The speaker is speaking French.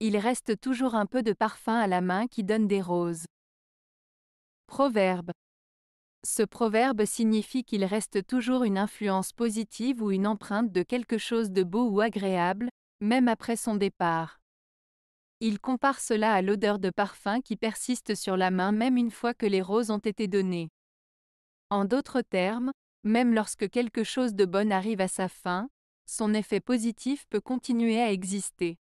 il reste toujours un peu de parfum à la main qui donne des roses. Proverbe. Ce proverbe signifie qu'il reste toujours une influence positive ou une empreinte de quelque chose de beau ou agréable, même après son départ. Il compare cela à l'odeur de parfum qui persiste sur la main même une fois que les roses ont été données. En d'autres termes, même lorsque quelque chose de bon arrive à sa fin, son effet positif peut continuer à exister.